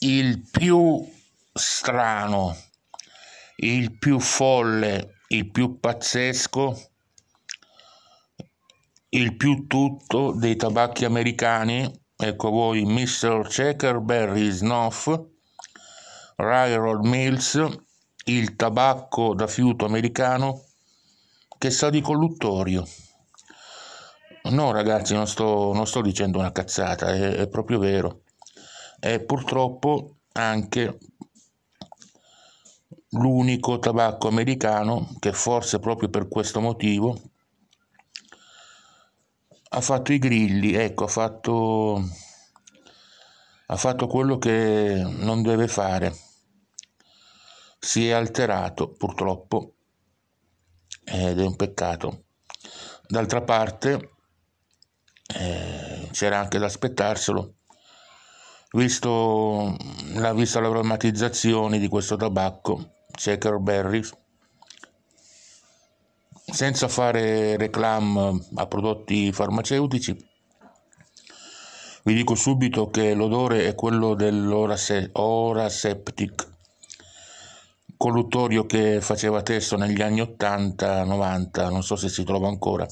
il più strano, il più folle, il più pazzesco, il più tutto dei tabacchi americani, ecco voi Mr. Checkerberry Snuff, Railroad Mills, il tabacco da fiuto americano che sa di colluttorio. No ragazzi, non sto, non sto dicendo una cazzata, è, è proprio vero è purtroppo anche l'unico tabacco americano che forse proprio per questo motivo ha fatto i grilli, ecco, ha fatto, ha fatto quello che non deve fare, si è alterato purtroppo ed è un peccato. D'altra parte eh, c'era anche da aspettarselo visto, l'ha vista la problematizzazione di questo tabacco, Shaker Berry, senza fare reclam a prodotti farmaceutici. Vi dico subito che l'odore è quello dell'Oraseptic, colluttorio che faceva testo negli anni 80-90, non so se si trova ancora,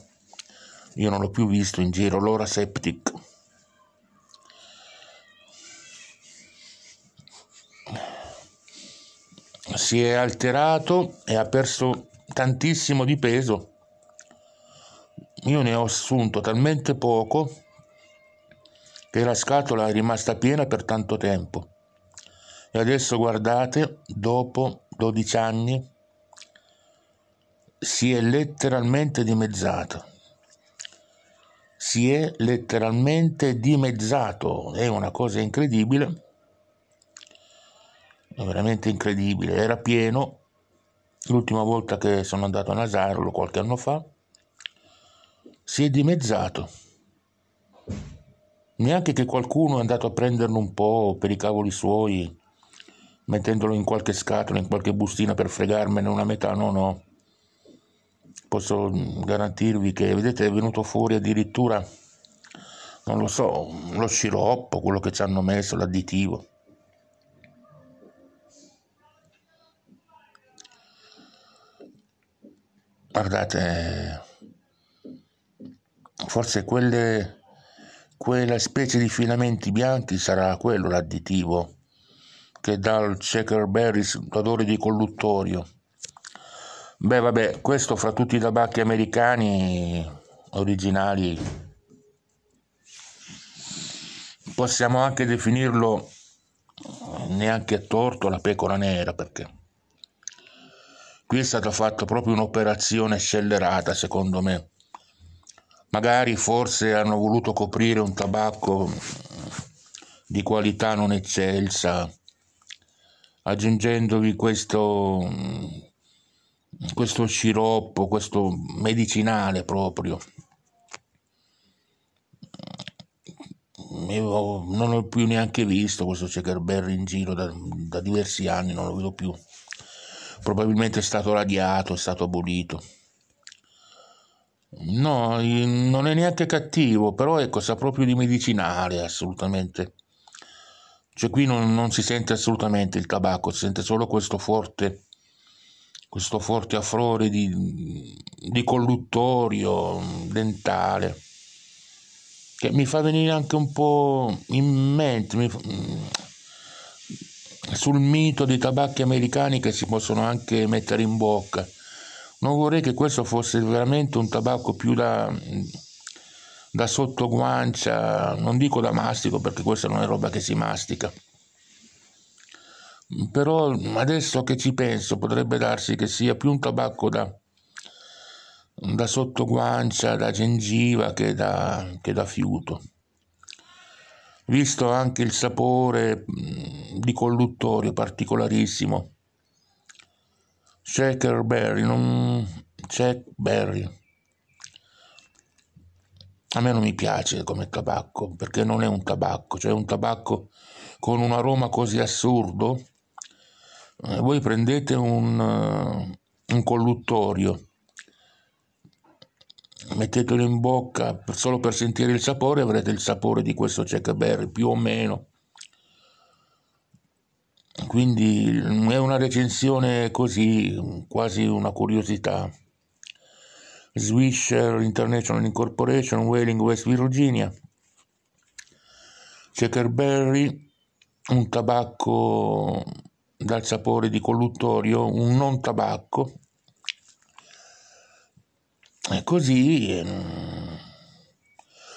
io non l'ho più visto in giro, l'Oraseptic. si è alterato e ha perso tantissimo di peso. Io ne ho assunto talmente poco che la scatola è rimasta piena per tanto tempo. E adesso guardate, dopo 12 anni si è letteralmente dimezzato. Si è letteralmente dimezzato, è una cosa incredibile è veramente incredibile, era pieno, l'ultima volta che sono andato a Nasarlo qualche anno fa, si è dimezzato. Neanche che qualcuno è andato a prenderlo un po' per i cavoli suoi, mettendolo in qualche scatola, in qualche bustina per fregarmene una metà, no, no. Posso mm, garantirvi che, vedete, è venuto fuori addirittura, non lo so, lo sciroppo, quello che ci hanno messo, l'additivo. guardate, forse quelle, quella specie di filamenti bianchi sarà quello l'additivo che dà al checkerberries l'odore di colluttorio. Beh, vabbè, questo fra tutti i tabacchi americani originali possiamo anche definirlo neanche a torto la pecora nera perché Qui è stata fatta proprio un'operazione scellerata, secondo me. Magari forse hanno voluto coprire un tabacco di qualità non eccelsa, aggiungendovi questo, questo sciroppo, questo medicinale proprio. Io non l'ho più neanche visto questo Checkerberry in giro da, da diversi anni, non lo vedo più probabilmente è stato radiato, è stato abolito. No, non è neanche cattivo, però è cosa proprio di medicinale assolutamente. Cioè qui non, non si sente assolutamente il tabacco, si sente solo questo forte, questo forte afflore di, di colluttorio dentale, che mi fa venire anche un po' in mente, mi, sul mito dei tabacchi americani che si possono anche mettere in bocca. Non vorrei che questo fosse veramente un tabacco più da, da sottoguancia, non dico da mastico perché questa non è roba che si mastica. Però adesso che ci penso potrebbe darsi che sia più un tabacco da, da sottoguancia, da gengiva che da, che da fiuto visto anche il sapore mm, di colluttorio particolarissimo. Shaker Berry, non... Check Berry. A me non mi piace come tabacco, perché non è un tabacco, cioè un tabacco con un aroma così assurdo. Eh, voi prendete un, uh, un colluttorio mettetelo in bocca solo per sentire il sapore, avrete il sapore di questo checkberry, più o meno. Quindi mm, è una recensione così, quasi una curiosità. Swisher International Incorporation, Whaling, West Virginia. Checkerberry, un tabacco dal sapore di colluttorio, un non tabacco e eh, così, ehm,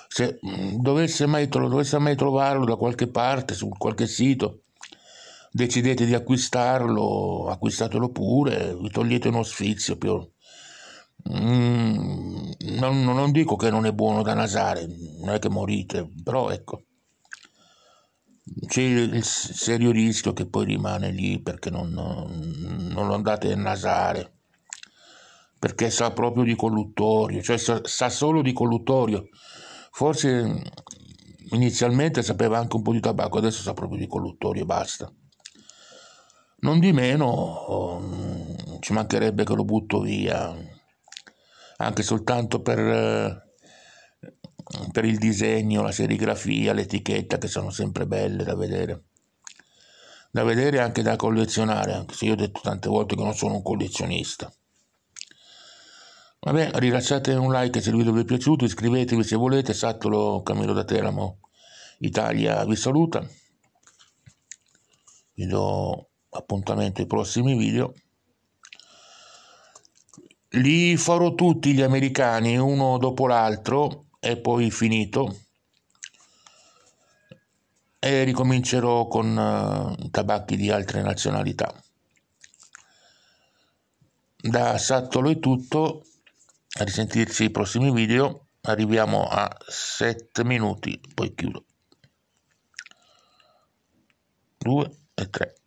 se mm, dovesse mai, dovesse mai trovarlo da qualche parte, su qualche sito, decidete di acquistarlo, acquistatelo pure, vi togliete uno sfizio più. Mm, non, non, dico che non è buono da nasare, non è che morite, però ecco, c'è il serio rischio che poi rimane lì perché non, non lo andate a nasare perché sa proprio di colluttorio, cioè sa, sa solo di colluttorio. Forse mm, inizialmente sapeva anche un po' di tabacco, adesso sa proprio di colluttorio e basta. Non di meno, oh, ci mancherebbe che lo butto via, anche soltanto per, eh, per il disegno, la serigrafia, l'etichetta, che sono sempre belle da vedere. Da vedere anche da collezionare, anche se io ho detto tante volte che non sono un collezionista. Vabbè, rilasciate un like se il video vi è piaciuto, iscrivetevi se volete, Sattolo Camillo da Teramo Italia vi saluta, vi do appuntamento ai prossimi video. Li farò tutti gli americani, uno dopo l'altro, e poi finito. E ricomincerò con eh, tabacchi di altre nazionalità. Da Sattolo è tutto a risentirci ai prossimi video arriviamo a 7 minuti poi chiudo 2 e 3